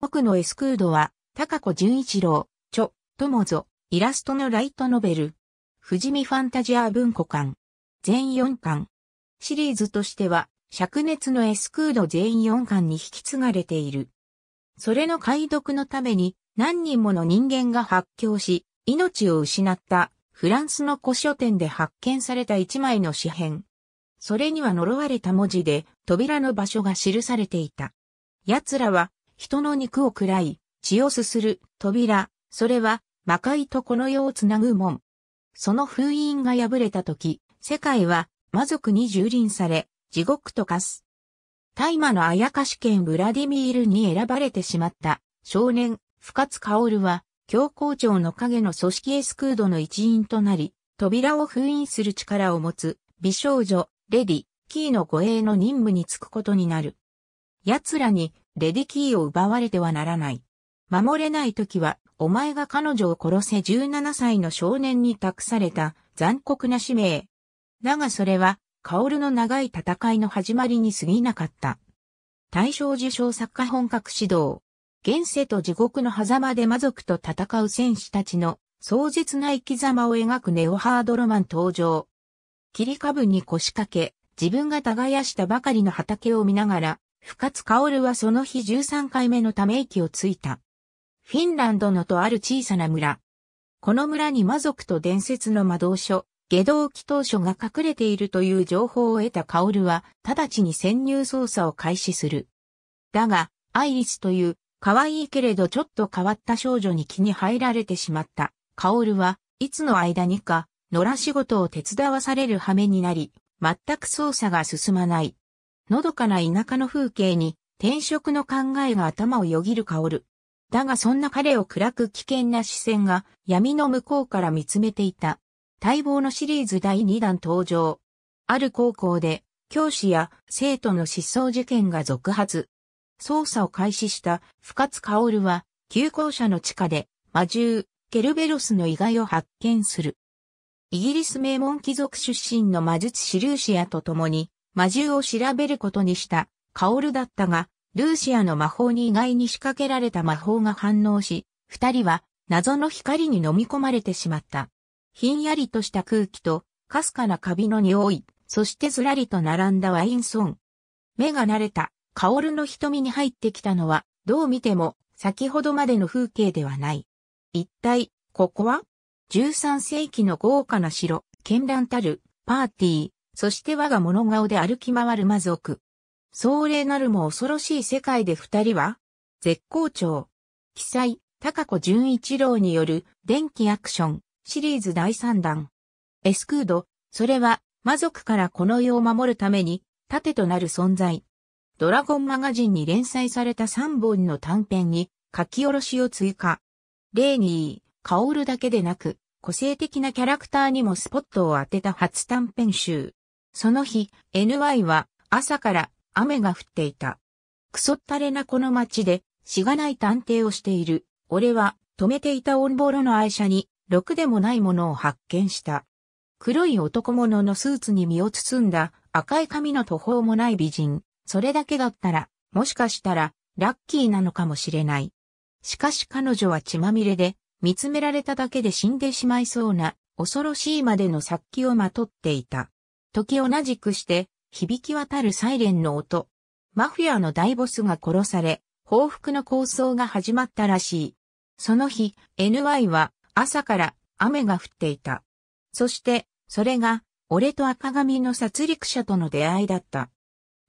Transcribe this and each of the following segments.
奥のエスクードは、高子純一郎、著、友ぞ、イラストのライトノベル。富士見ファンタジア文庫館。全4巻。シリーズとしては、灼熱のエスクード全4巻に引き継がれている。それの解読のために、何人もの人間が発狂し、命を失ったフランスの古書店で発見された一枚の紙片。それには呪われた文字で扉の場所が記されていた。奴らは人の肉を喰らい、血をすする、扉、それは、魔界とこの世をつなぐ門。その封印が破れた時、世界は魔族に蹂躙され、地獄と化す。大麻のあやかし剣ブラディミールに選ばれてしまった少年、深津薫は、教皇庁の影の組織エスクードの一員となり、扉を封印する力を持つ美少女、レディ、キーの護衛の任務に就くことになる。奴らにレディキーを奪われてはならない。守れない時は、お前が彼女を殺せ17歳の少年に託された残酷な使命。だがそれは、カオルの長い戦いの始まりに過ぎなかった。大賞受賞作家本格指導。現世と地獄の狭間で魔族と戦う戦士たちの壮絶な生き様を描くネオハードロマン登場。切り株に腰掛け、自分が耕したばかりの畑を見ながら、深津薫はその日13回目のため息をついた。フィンランドのとある小さな村。この村に魔族と伝説の魔導書、下道祈祷書が隠れているという情報を得た薫は、直ちに潜入捜査を開始する。だが、アイリスという、可愛いけれどちょっと変わった少女に気に入られてしまった。薫はいつの間にか、野良仕事を手伝わされる羽目になり、全く捜査が進まない。のどかな田舎の風景に、転職の考えが頭をよぎるル。だがそんな彼を暗く危険な視線が闇の向こうから見つめていた。待望のシリーズ第2弾登場。ある高校で教師や生徒の失踪事件が続発。捜査を開始した深津ルは旧校舎の地下で魔獣ケルベロスの遺骸を発見する。イギリス名門貴族出身の魔術師ルーシアと共に魔獣を調べることにした、カオルだったが、ルーシアの魔法に意外に仕掛けられた魔法が反応し、二人は謎の光に飲み込まれてしまった。ひんやりとした空気と、かすかなカビの匂い、そしてずらりと並んだワインソン。目が慣れた、カオルの瞳に入ってきたのは、どう見ても、先ほどまでの風景ではない。一体、ここは ?13 世紀の豪華な城、絢爛たる、パーティー、そして我が物顔で歩き回る魔族。壮麗なるも恐ろしい世界で二人は、絶好調。記載、高子純一郎による、電気アクション、シリーズ第3弾。エスクード、それは、魔族からこの世を守るために、盾となる存在。ドラゴンマガジンに連載された3本の短編に、書き下ろしを追加。ニー、カオルだけでなく、個性的なキャラクターにもスポットを当てた初短編集。その日、NY は朝から雨が降っていた。くそったれなこの街で、しがない探偵をしている。俺は、止めていたオンボロの愛車に、ろくでもないものを発見した。黒い男物のスーツに身を包んだ赤い髪の途方もない美人。それだけだったら、もしかしたら、ラッキーなのかもしれない。しかし彼女は血まみれで、見つめられただけで死んでしまいそうな、恐ろしいまでの殺気をまとっていた。時同じくして、響き渡るサイレンの音。マフィアの大ボスが殺され、報復の構想が始まったらしい。その日、NY は朝から雨が降っていた。そして、それが、俺と赤髪の殺戮者との出会いだった。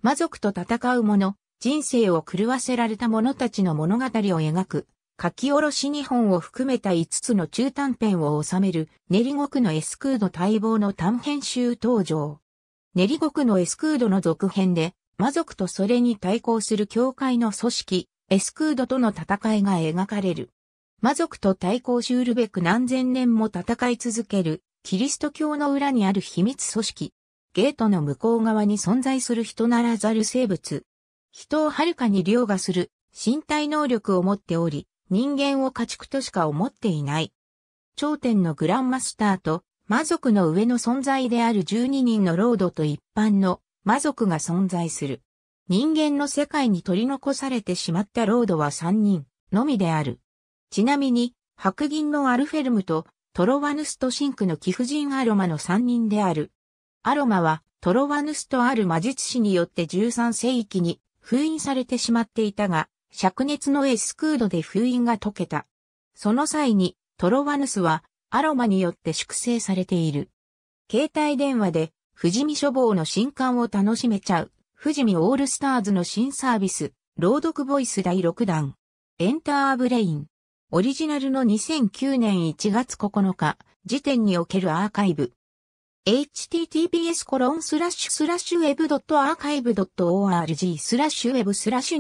魔族と戦う者、人生を狂わせられた者たちの物語を描く書き下ろし2本を含めた5つの中短編を収める、練り国のエスクード待望の短編集登場。練り国のエスクードの続編で、魔族とそれに対抗する教会の組織、エスクードとの戦いが描かれる。魔族と対抗しうるべく何千年も戦い続ける、キリスト教の裏にある秘密組織。ゲートの向こう側に存在する人ならざる生物。人をはるかに凌駕する身体能力を持っており、人間を家畜としか思っていない。頂点のグランマスターと魔族の上の存在である12人のロードと一般の魔族が存在する。人間の世界に取り残されてしまったロードは3人のみである。ちなみに、白銀のアルフェルムとトロワヌスとシンクの貴婦人アロマの3人である。アロマはトロワヌスとある魔術師によって13世紀に封印されてしまっていたが、灼熱のエスクードで封印が解けた。その際に、トロワヌスは、アロマによって粛清されている。携帯電話で、富士見書房の新刊を楽しめちゃう、富士見オールスターズの新サービス、朗読ボイス第6弾。エンターブレイン。オリジナルの2009年1月9日、時点におけるアーカイブ。https コロンスラッシュスラッシュ web.archive.org スラッシュ web スラッシュ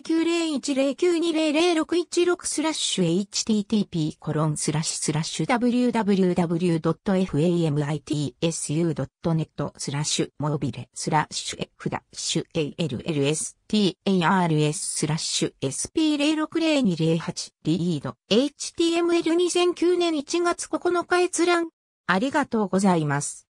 20090109200616スラッシュ http コロンスラッシュスラッシュ www.famitsu.net スラッシュモビレスラッシュ f ダッシュ alls tars スラッシュ sp060208 リード html2009 年1月9日閲覧ありがとうございます。